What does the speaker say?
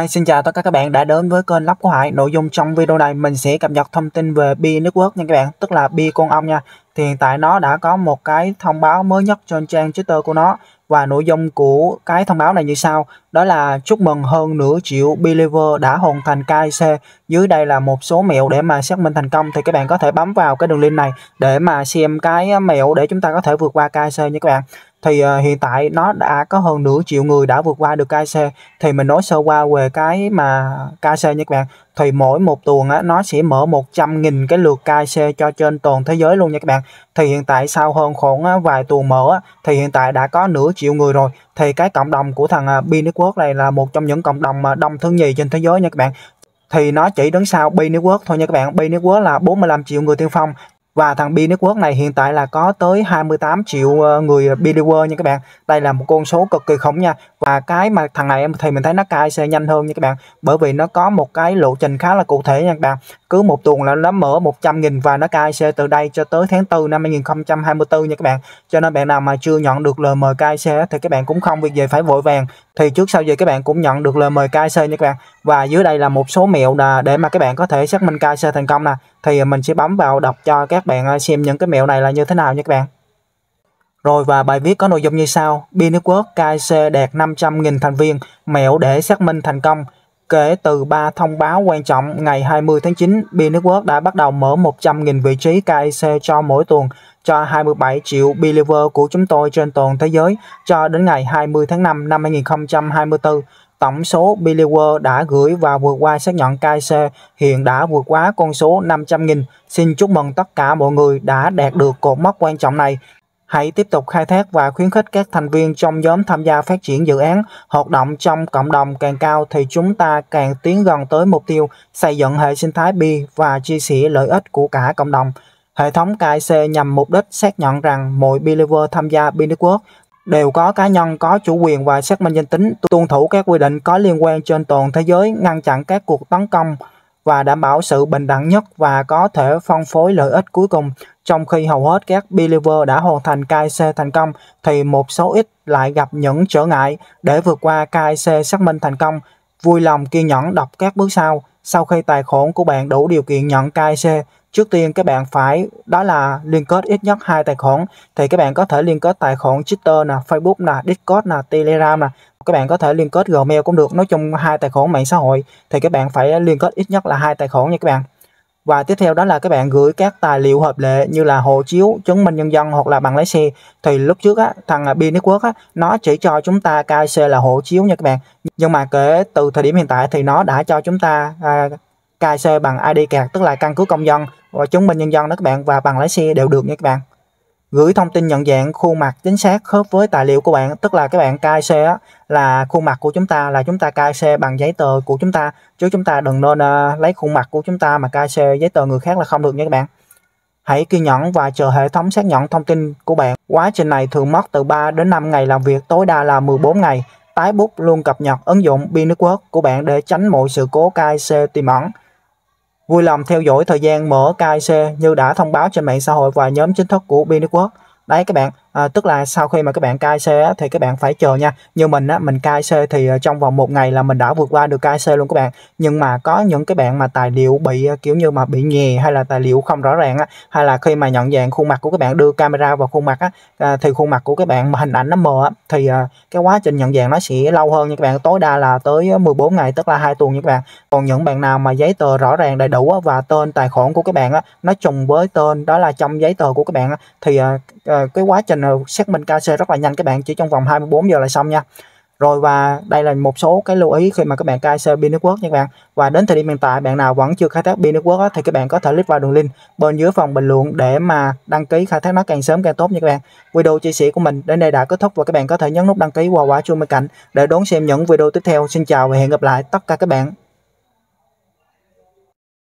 Hi, xin chào tất cả các bạn đã đến với kênh lắp của Hải. Nội dung trong video này mình sẽ cập nhật thông tin về Bi Network nha các bạn, tức là Bi con ong nha. Thì hiện tại nó đã có một cái thông báo mới nhất trên trang Twitter của nó và nội dung của cái thông báo này như sau. Đó là chúc mừng hơn nửa triệu Believer đã hoàn thành kyc Dưới đây là một số mẹo để mà xác minh thành công thì các bạn có thể bấm vào cái đường link này để mà xem cái mẹo để chúng ta có thể vượt qua kyc nha các bạn thì uh, hiện tại nó đã có hơn nửa triệu người đã vượt qua được KC thì mình nói sơ qua về cái mà KC nha các bạn thì mỗi một tuần á, nó sẽ mở 100.000 cái lượt KC cho trên toàn thế giới luôn nha các bạn thì hiện tại sau hơn khoảng ờ, vài tuần mở á, thì hiện tại đã có nửa triệu người rồi thì cái cộng đồng của thằng uh, ờ, B này là một trong những cộng đồng mà đông thứ nhì trên thế giới nha các bạn thì nó chỉ đứng sau B Network thôi nha các bạn. B Network là 45 triệu người tiên phong, và thằng Bi Network này hiện tại là có tới 28 triệu ờ, người believer nha các bạn đây là một con số cực kỳ khủng nha và cái mà thằng này thì mình thấy nó cai xe nhanh hơn nha các bạn bởi vì nó có một cái lộ trình khá là cụ thể nha các bạn cứ một tuần là nó mở 100.000 và nó cai xe từ đây cho tới tháng 4 năm 2024 nha các bạn cho nên bạn nào mà chưa nhận được lời mời cai xe thì các bạn cũng không việc gì phải vội vàng thì trước sau gì các bạn cũng nhận được lời mời cai xe nha các bạn và dưới đây là một số mẹo để mà các bạn có thể xác minh cai xe thành công nè thì mình sẽ bấm vào đọc cho các bạn à, xem những cái mẹo này là như thế nào nha các bạn rồi và bài viết có nội dung như sau, Binetwork KIC đạt 500.000 thành viên, mẹo để xác minh thành công. Kể từ 3 thông báo quan trọng ngày 20 tháng 9, Binetwork đã bắt đầu mở 100.000 vị trí KIC cho mỗi tuần cho 27 triệu believer của chúng tôi trên toàn thế giới cho đến ngày 20 tháng 5 năm 2024. Tổng số believer đã gửi và vượt qua xác nhận KIC hiện đã vượt quá con số 500.000. Xin chúc mừng tất cả mọi người đã đạt được cột mốc quan trọng này. Hãy tiếp tục khai thác và khuyến khích các thành viên trong nhóm tham gia phát triển dự án, hoạt động trong cộng đồng càng cao thì chúng ta càng tiến gần tới mục tiêu xây dựng hệ sinh thái b và chia sẻ lợi ích của cả cộng đồng. Hệ thống KIC nhằm mục đích xác nhận rằng mỗi believer tham gia B Network đều có cá nhân có chủ quyền và xác minh danh tính, tuân thủ các quy định có liên quan trên toàn thế giới, ngăn chặn các cuộc tấn công và đảm bảo sự bình đẳng nhất và có thể phân phối lợi ích cuối cùng. Trong khi hầu hết các believer đã hoàn thành KC thành công, thì một số ít lại gặp những trở ngại để vượt qua KC xác minh thành công. Vui lòng kiên nhẫn đọc các bước sau. Sau khi tài khoản của bạn đủ điều kiện nhận KC, Trước tiên các bạn phải đó là liên kết ít nhất hai tài khoản thì các bạn có thể liên kết tài khoản Twitter nè, Facebook nè, Discord nè, Telegram nè. Các bạn có thể liên kết Gmail cũng được. Nói chung hai tài khoản mạng xã hội thì các bạn phải liên kết ít nhất là hai tài khoản nha các bạn. Và tiếp theo đó là các bạn gửi các tài liệu hợp lệ như là hộ chiếu, chứng minh nhân dân hoặc là bằng lái xe. Thì lúc trước á, thằng B Network á, nó chỉ cho chúng ta KIC là hộ chiếu nha các bạn. Nhưng mà kể từ thời điểm hiện tại thì nó đã cho chúng ta à, KC bằng ID card tức là căn cứ công dân và chứng minh nhân dân đó các bạn và bằng lái xe đều được nha các bạn gửi thông tin nhận dạng khuôn mặt chính xác khớp với tài liệu của bạn tức là các bạn KC á, là khuôn mặt của chúng ta là chúng ta KC bằng giấy tờ của chúng ta chứ chúng ta đừng nên uh, lấy khuôn mặt của chúng ta mà KC giấy tờ người khác là không được nha các bạn hãy kiên nhẫn và chờ hệ thống xác nhận thông tin của bạn quá trình này thường mất từ 3 đến 5 ngày làm việc tối đa là 14 ngày tái bút luôn cập nhật ứng dụng Binetwork của bạn để tránh mọi sự cố KC tiềm ẩn Vui lòng theo dõi thời gian mở KIC như đã thông báo trên mạng xã hội và nhóm chính thức của Binetwork. Đấy các bạn, à, tức là sau khi mà các bạn cai xe á, thì các bạn phải chờ nha như mình á, mình cai xe thì ờ, trong vòng một ngày là mình đã vượt qua được cai xe luôn các bạn nhưng mà có những cái bạn mà tài liệu bị ờ, kiểu như mà bị nhè hay là tài liệu không rõ ràng á, hay là khi mà nhận dạng khuôn mặt của các bạn đưa camera vào khuôn mặt á, à, thì khuôn mặt của các bạn mà hình ảnh nó mờ á, thì à, cái quá trình nhận dạng nó sẽ lâu hơn nha các bạn tối đa là tới 14 ngày tức là hai tuần nha các bạn còn những bạn nào mà giấy tờ rõ ràng đầy đủ á, và tên tài khoản của các bạn á, nó trùng với tên đó là trong giấy tờ của các bạn á, thì à, à, cái quá trình Ờ, xác minh KC rất là nhanh các bạn chỉ trong vòng 24 giờ là xong nha rồi và đây là một số cái lưu ý khi mà các bạn cài xe Binetwork nha các bạn. Và đến thời điểm hiện tại bạn nào vẫn chưa khai thác Binetwork á, thì các bạn có thể click vào đường link bên dưới phần bình luận để mà đăng ký khai thác nó càng sớm càng tốt nha các bạn. Video chia sẻ của mình đến đây đã kết thúc và các bạn có thể nhấn nút đăng ký qua quả chuông bên cạnh để đón xem những video tiếp theo. Xin chào và hẹn gặp lại tất cả các bạn.